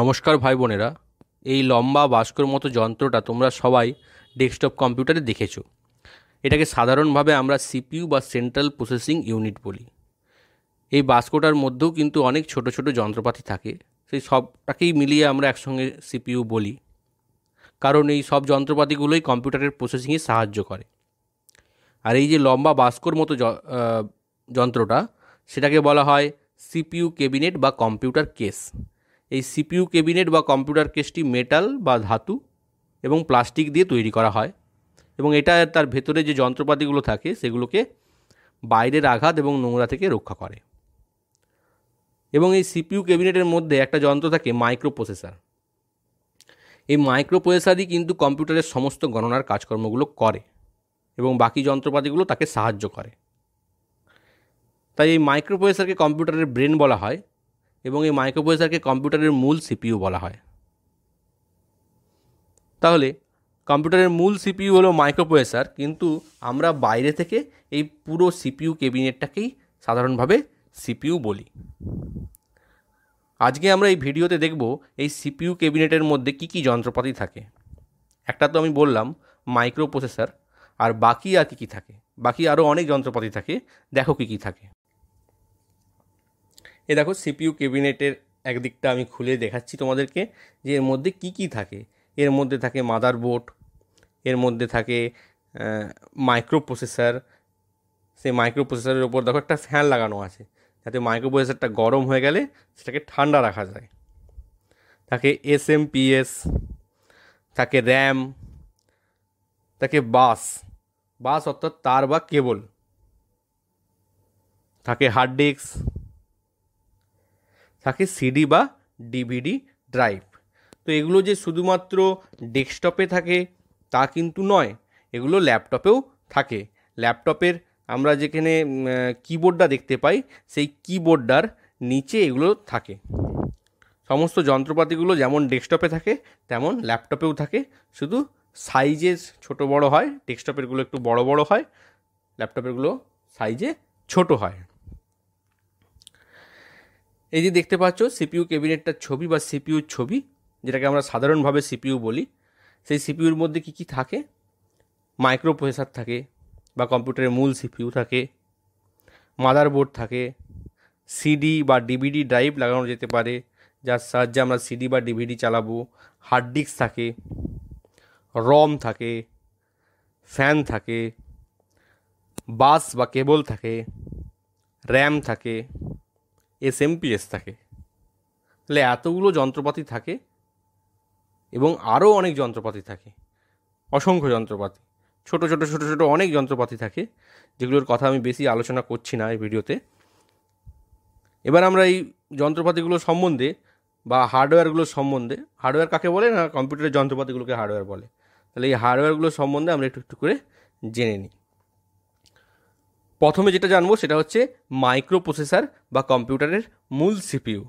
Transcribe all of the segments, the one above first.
নমস্কার ভাই বোনেরা এই লম্বা বাস্কর মতো যন্ত্রটা তোমরা সবাই ডেস্কটপ কম্পিউটারে দেখেছো এটাকে সাধারণভাবে আমরা সিপিইউ বা সেন্ট্রাল প্রসেসিং ইউনিট বলি এই বাস্কোটার মধ্যেও কিন্তু অনেক ছোট ছোট যন্ত্রপাতি থাকে সেই সবটাকেই মিলিয়ে আমরা একসঙ্গে সিপিইউ বলি কারণ এই সব যন্ত্রপাতিগুলোই কম্পিউটারের প্রসেসিংয়ে সাহায্য করে আর এই যে লম্বা বাস্কোর মতো যন্ত্রটা সেটাকে বলা হয় সিপিইউ ক্যাবিনেট বা কম্পিউটার কেস এই সিপিইউ কেবিনেট বা কম্পিউটার কেসটি মেটাল বা ধাতু এবং প্লাস্টিক দিয়ে তৈরি করা হয় এবং এটা তার ভেতরে যে যন্ত্রপাতিগুলো থাকে সেগুলোকে বাইরের আঘাত এবং নোংরা থেকে রক্ষা করে এবং এই সিপিইউ ক্যাবিনেটের মধ্যে একটা যন্ত্র থাকে মাইক্রো প্রসেসার এই মাইক্রো প্রসেসারই কিন্তু কম্পিউটারের সমস্ত গণনার কাজকর্মগুলো করে এবং বাকি যন্ত্রপাতিগুলো তাকে সাহায্য করে তাই এই মাইক্রো প্রসেসারকে কম্পিউটারের ব্রেন বলা হয় এবং এই মাইক্রোপ্রসেসারকে কম্পিউটারের মূল সিপিইউ বলা হয় তাহলে কম্পিউটারের মূল সিপিইউ হলো মাইক্রোপ্রসেসার কিন্তু আমরা বাইরে থেকে এই পুরো সিপিইউ ক্যাবিনেটটাকেই সাধারণভাবে সিপিইউ বলি আজকে আমরা এই ভিডিওতে দেখব এই সিপিইউ ক্যাবিনেটের মধ্যে কি কি যন্ত্রপাতি থাকে একটা তো আমি বললাম মাইক্রোপ্রসেসার আর বাকি আর কী কী থাকে বাকি আরও অনেক যন্ত্রপাতি থাকে দেখো কী কী থাকে এ দেখো সিপিইউ ক্যাবিনেটের একদিকটা আমি খুলে দেখাচ্ছি তোমাদেরকে যে এর মধ্যে কি কি থাকে এর মধ্যে থাকে মাদার বোর্ড এর মধ্যে থাকে মাইক্রো প্রসেসার সেই মাইক্রো প্রসেসরের ওপর দেখো একটা ফ্যান লাগানো আছে যাতে মাইক্রো প্রসেসারটা গরম হয়ে গেলে সেটাকে ঠান্ডা রাখা যায় থাকে এস এম পিএস থাকে র্যাম থাকে বাস বাস অর্থাৎ তার বা কেবল থাকে হার্ড ডিস্ক থাকে সিডি বা ডিভিডি ড্রাইভ তো এগুলো যে শুধুমাত্র ডেস্কটপে থাকে তা কিন্তু নয় এগুলো ল্যাপটপেও থাকে ল্যাপটপের আমরা যেখানে কিবোর্ডটা দেখতে পাই সেই কিবোর্ডটার নিচে এগুলো থাকে সমস্ত যন্ত্রপাতিগুলো যেমন ডেস্কটপে থাকে তেমন ল্যাপটপেও থাকে শুধু সাইজে ছোট বড় হয় ডেস্কটপেরগুলো একটু বড় বড় হয় ল্যাপটপেরগুলো সাইজে ছোট হয় এই যে দেখতে পাচ্ছ সিপিইউ ক্যাবিনেটটার ছবি বা সিপিউর ছবি যেটাকে আমরা সাধারণভাবে সিপিইউ বলি সেই সিপিইউর মধ্যে কি কি থাকে মাইক্রো প্রসেসার থাকে বা কম্পিউটারের মূল সিপিইউ থাকে মাদারবোর্ড থাকে সিডি বা ডিভিডি ড্রাইভ লাগানো যেতে পারে যার সাহায্যে আমরা সিডি বা ডিভিডি চালাবো হার্ড ডিস্ক থাকে রম থাকে ফ্যান থাকে বাস বা কেবল থাকে র্যাম থাকে এসএমপিএস থাকে তাহলে এতগুলো যন্ত্রপাতি থাকে এবং আরও অনেক যন্ত্রপাতি থাকে অসংখ্য যন্ত্রপাতি ছোট ছোট ছোট ছোট অনেক যন্ত্রপাতি থাকে যেগুলোর কথা আমি বেশি আলোচনা করছি না এই ভিডিওতে এবার আমরা এই যন্ত্রপাতিগুলো সম্বন্ধে বা হার্ডওয়্যারগুলোর সম্বন্ধে হার্ডওয়্যার কাকে বলে না কম্পিউটারের যন্ত্রপাতিগুলোকে হার্ডওয়্যার বলে তাহলে এই হার্ডওয়্যারগুলোর সম্বন্ধে আমরা একটু একটু করে জেনে নিই প্রথমে যেটা জানবো সেটা হচ্ছে মাইক্রো প্রসেসার বা কম্পিউটারের মূল সিপিইউ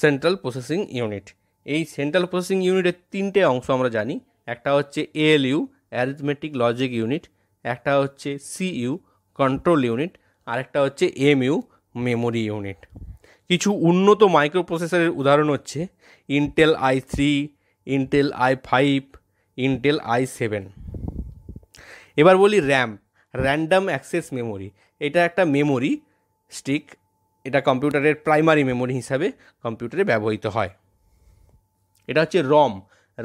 সেন্ট্রাল প্রসেসিং ইউনিট এই সেন্ট্রাল প্রসেসিং ইউনিটের তিনটে অংশ আমরা জানি একটা হচ্ছে এএলইউ অ্যারিথমেটিক লজিক ইউনিট একটা হচ্ছে সিইউ কন্ট্রোল ইউনিট আর একটা হচ্ছে এমইউ মেমোরি ইউনিট কিছু উন্নত মাইক্রো প্রসেসরের উদাহরণ হচ্ছে Intel i three Intel i five Intel i seven এবার বলি র্যাম্প র্যান্ডাম অ্যাক্সেস মেমোরি এটা একটা মেমোরি স্টিক এটা কম্পিউটারের প্রাইমারি মেমোরি হিসাবে কম্পিউটারে ব্যবহৃত হয় এটা হচ্ছে রম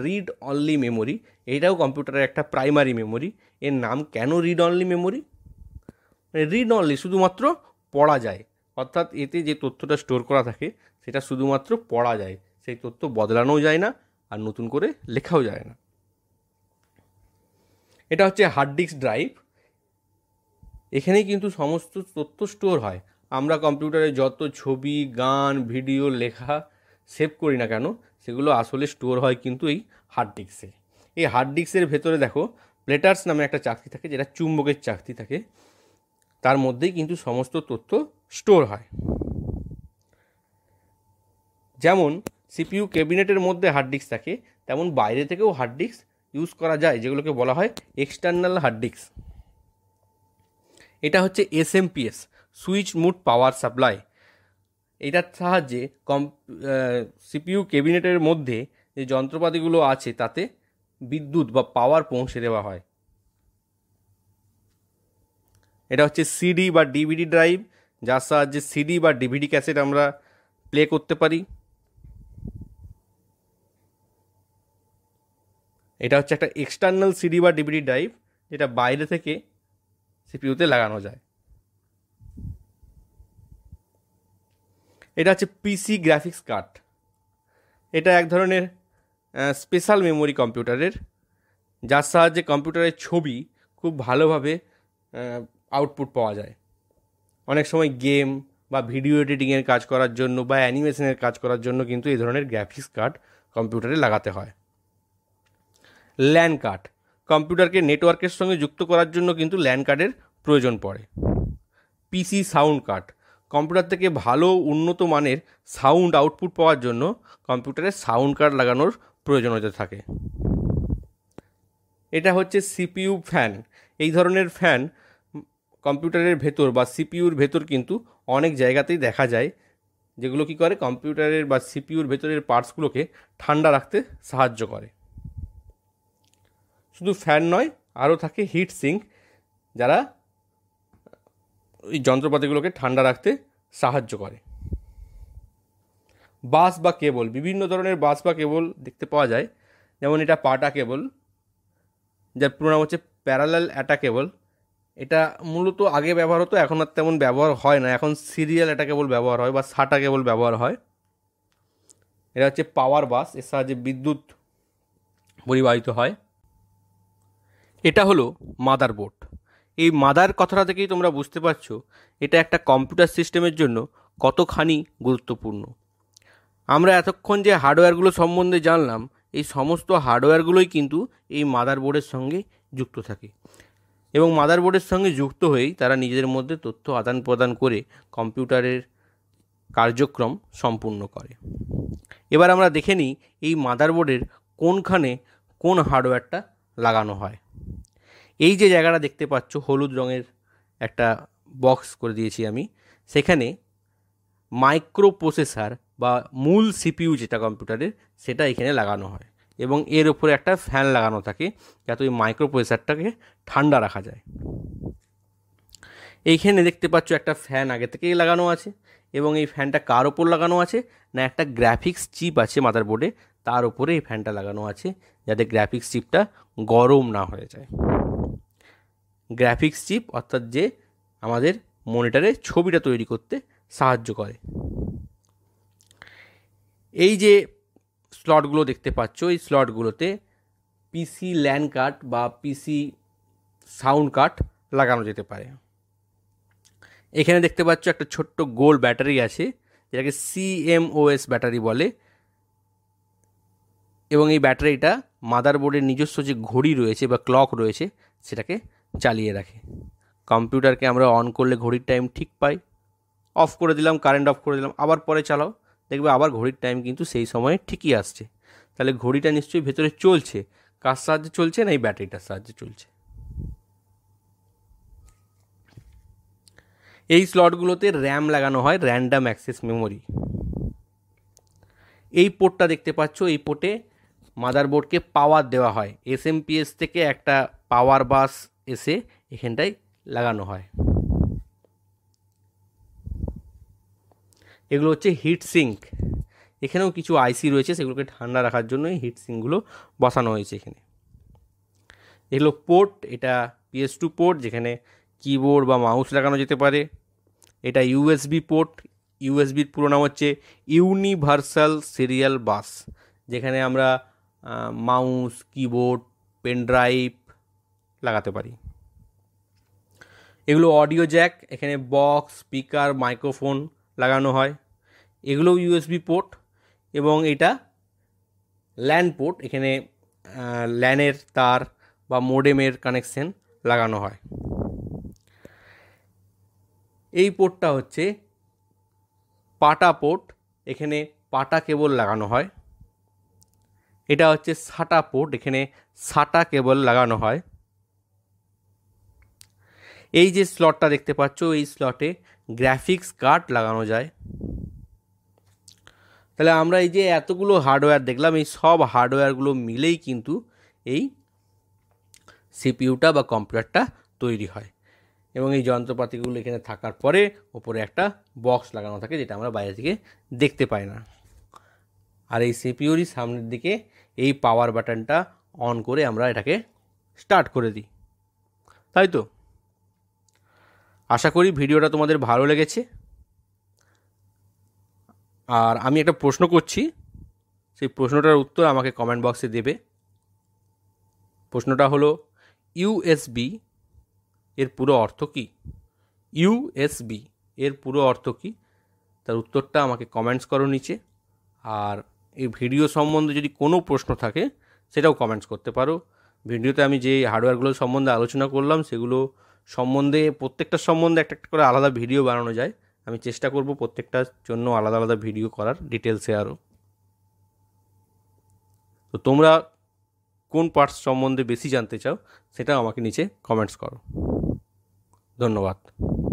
রিড অনলি মেমোরি এটাও কম্পিউটারের একটা প্রাইমারি মেমোরি এর নাম কেন read only memory read only শুধুমাত্র পড়া যায় অর্থাৎ এতে যে তথ্যটা স্টোর করা থাকে সেটা শুধুমাত্র পড়া যায় সেই তথ্য বদলানোও যায় না আর নতুন করে লেখাও যায় না এটা হচ্ছে হার্ড ডিস্ক ড্রাইভ এখানেই কিন্তু সমস্ত তথ্য স্টোর হয় আমরা কম্পিউটারে যত ছবি গান ভিডিও লেখা সেভ করি না কেন সেগুলো আসলে স্টোর হয় কিন্তু এই হার্ড ডিস্কে এই হার্ড ডিস্কের ভেতরে দেখো প্লেটার্স নামে একটা চাকরি থাকে যেটা চুম্বকের চাকরি থাকে তার মধ্যেই কিন্তু সমস্ত তথ্য স্টোর হয় যেমন সিপিইউ ক্যাবিনেটের মধ্যে হার্ড ডিস্ক থাকে তেমন বাইরে থেকেও হার্ড ডিস্ক ইউজ করা যায় যেগুলোকে বলা হয় এক্সটার্নাল হার্ড ডিস্ক এটা হচ্ছে SMPS switch mode power supply এটার সাহায্যে কম সিপিইউ ক্যাবিনেটের মধ্যে যে যন্ত্রপাতিগুলো আছে তাতে বিদ্যুৎ বা পাওয়ার পৌঁছে দেওয়া হয় এটা হচ্ছে সিডি বা ডিভিডি ড্রাইভ যার সাহায্যে সিডি বা ডিভিডি ক্যাসেট আমরা প্লে করতে পারি এটা হচ্ছে একটা এক্সটার্নাল সিডি বা ডিভিডি ড্রাইভ যেটা বাইরে থেকে সিপিউতে লাগানো যায় এটা হচ্ছে পিসি গ্রাফিক্স কার্ড এটা এক ধরনের স্পেশাল মেমোরি কম্পিউটারের যার সাহায্যে কম্পিউটারের ছবি খুব ভালোভাবে আউটপুট পাওয়া যায় অনেক সময় গেম বা ভিডিও এডিটিংয়ের কাজ করার জন্য বা অ্যানিমেশনের কাজ করার জন্য কিন্তু এই ধরনের গ্রাফিক্স কার্ড কম্পিউটারে লাগাতে হয় ল্যান্ড কার্ড কম্পিউটারকে নেটওয়ার্কের সঙ্গে যুক্ত করার জন্য কিন্তু ল্যান্ড কার্ডের প্রয়োজন পড়ে পিসি সাউন্ড কার্ড কম্পিউটার থেকে ভালো উন্নত মানের সাউন্ড আউটপুট পাওয়ার জন্য কম্পিউটারে সাউন্ড কার্ড লাগানোর প্রয়োজন হতে থাকে এটা হচ্ছে সিপিইউ ফ্যান এই ধরনের ফ্যান কম্পিউটারের ভেতর বা সিপিইউর ভেতর কিন্তু অনেক জায়গাতেই দেখা যায় যেগুলো কি করে কম্পিউটারের বা সিপিইউর ভেতরের পার্টসগুলোকে ঠান্ডা রাখতে সাহায্য করে শুধু ফ্যান নয় আরও থাকে হিট সিঙ্ক যারা এই যন্ত্রপাতিগুলোকে ঠান্ডা রাখতে সাহায্য করে বাস বা কেবল বিভিন্ন ধরনের বাস বা কেবল দেখতে পাওয়া যায় যেমন এটা পাটা কেবল যার পুরো নাম হচ্ছে প্যারালাল অ্যাটা কেবল এটা মূলত আগে ব্যবহার হতো এখন আর তেমন ব্যবহার হয় না এখন সিরিয়াল অ্যাটা কেবল ব্যবহার হয় বা সাটা কেবল ব্যবহার হয় এটা হচ্ছে পাওয়ার বাস এর সাহায্যে বিদ্যুৎ পরিবাহিত হয় এটা হলো মাদার বোর্ড এই মাদার কথাটা থেকেই তোমরা বুঝতে পারছো এটা একটা কম্পিউটার সিস্টেমের জন্য কতখানি গুরুত্বপূর্ণ আমরা এতক্ষণ যে হার্ডওয়্যারগুলো সম্বন্ধে জানলাম এই সমস্ত হার্ডওয়্যারগুলোই কিন্তু এই মাদার বোর্ডের সঙ্গে যুক্ত থাকে এবং মাদার বোর্ডের সঙ্গে যুক্ত হয়েই তারা নিজেদের মধ্যে তথ্য আদান প্রদান করে কম্পিউটারের কার্যক্রম সম্পূর্ণ করে এবার আমরা দেখে নিই এই মাদার বোর্ডের কোনখানে কোন হার্ডওয়্যারটা লাগানো হয় এই যে জায়গাটা দেখতে পাচ্ছ হলুদ রঙের একটা বক্স করে দিয়েছি আমি সেখানে মাইক্রো প্রসেসার বা মূল সিপিইউ যেটা কম্পিউটারের সেটা এখানে লাগানো হয় এবং এর উপরে একটা ফ্যান লাগানো থাকে যাতে ওই মাইক্রো প্রসেসারটাকে ঠান্ডা রাখা যায় এইখানে দেখতে পাচ্ছ একটা ফ্যান আগে থেকেই লাগানো আছে এবং এই ফ্যানটা কার ওপর লাগানো আছে না একটা গ্রাফিক্স চিপ আছে মাদারবোর্ডে তার উপরে এই ফ্যানটা লাগানো আছে যাতে গ্রাফিক্স চিপটা গরম না হয়ে যায় গ্রাফিক্স চিপ অর্থাৎ যে আমাদের মনিটারে ছবিটা তৈরি করতে সাহায্য করে এই যে স্লটগুলো দেখতে পাচ্ছ এই স্লটগুলোতে পিসি ল্যান্ড কার্ড বা পিসি সাউন্ড কার্ড লাগানো যেতে পারে এখানে দেখতে পাচ্ছ একটা ছোট্ট গোল ব্যাটারি আছে যেটাকে সিএমওএস ব্যাটারি বলে এবং এই ব্যাটারিটা মাদারবোর্ডের নিজস্ব যে ঘড়ি রয়েছে বা ক্লক রয়েছে সেটাকে চালিয়ে রাখে কম্পিউটারকে আমরা অন করলে ঘড়ির টাইম ঠিক পাই অফ করে দিলাম কারেন্ট অফ করে দিলাম আবার পরে চালাও দেখবে আবার ঘড়ির টাইম কিন্তু সেই সময়ে ঠিকই আসছে তাহলে ঘড়িটা নিশ্চয়ই ভেতরে চলছে কার সাহায্যে চলছে না এই ব্যাটারিটার সাহায্যে চলছে এই স্লটগুলোতে র্যাম লাগানো হয় র্যান্ডাম অ্যাক্সেস মেমোরি এই পোর্টটা দেখতে পাচ্ছ এই পোর্টে মাদারবোর্ডকে পাওয়ার দেওয়া হয় এসএমপিএস থেকে একটা পাওয়ার বাস এসে এখানটায় লাগানো হয় এগুলো হচ্ছে হিট সিঙ্ক এখানেও কিছু আইসি রয়েছে সেগুলোকে ঠান্ডা রাখার জন্যই হিট সিঙ্কগুলো বসানো হয়েছে এখানে এগুলো পোর্ট এটা পিএস টু পোর্ট যেখানে কিবোর্ড বা মাউস লাগানো যেতে পারে এটা ইউএসবি পোর্ট ইউএসবির পুরো নাম হচ্ছে ইউনিভার্সাল সিরিয়াল বাস যেখানে আমরা মাউস কিবোর্ড পেন ড্রাইভ লাগাতে পারি এগুলো অডিও জ্যাক এখানে বক্স স্পিকার মাইক্রোফোন লাগানো হয় এগুলো ইউএসবি পোর্ট এবং এটা ল্যান পোর্ট এখানে ল্যানের তার বা মোডেমের কানেকশন লাগানো হয় এই পোর্টটা হচ্ছে পাটা পোর্ট এখানে পাটা কেবল লাগানো হয় এটা হচ্ছে সাটা পোর্ট এখানে সাটা কেবল লাগানো হয় এই যে স্লটটা দেখতে পাচ্ছ এই স্লটে গ্রাফিক্স কার্ড লাগানো যায় তাহলে আমরা এই যে এতগুলো হার্ডওয়্যার দেখলাম এই সব হার্ডওয়্যারগুলো মিলেই কিন্তু এই সিপিউটা বা কম্পিউটারটা তৈরি হয় এবং এই যন্ত্রপাতিগুলো এখানে থাকার পরে ওপরে একটা বক্স লাগানো থাকে যেটা আমরা বাইরে থেকে দেখতে পাই না আর এই সিপিউরই সামনের দিকে এই পাওয়ার বাটনটা অন করে আমরা এটাকে স্টার্ট করে দিই তাই তো আশা করি ভিডিওটা তোমাদের ভালো লেগেছে আর আমি একটা প্রশ্ন করছি সেই প্রশ্নটার উত্তর আমাকে কমেন্ট বক্সে দেবে প্রশ্নটা হলো ইউএসবি এর পুরো অর্থ কী ইউএসবি এর পুরো অর্থ কী তার উত্তরটা আমাকে কমেন্টস করো নিচে আর এই ভিডিও সম্বন্ধে যদি কোনো প্রশ্ন থাকে সেটাও কমেন্টস করতে পারো ভিডিওতে আমি যে হার্ডওয়্যারগুলো সম্বন্ধে আলোচনা করলাম সেগুলো সম্বন্ধে প্রত্যেকটা সম্বন্ধে একটা একটা করে আলাদা ভিডিও বানানো যায় আমি চেষ্টা করব প্রত্যেকটার জন্য আলাদা আলাদা ভিডিও করার ডিটেলসে আরও তো তোমরা কোন পার্টস সম্বন্ধে বেশি জানতে চাও সেটা আমাকে নিচে কমেন্টস করো ধন্যবাদ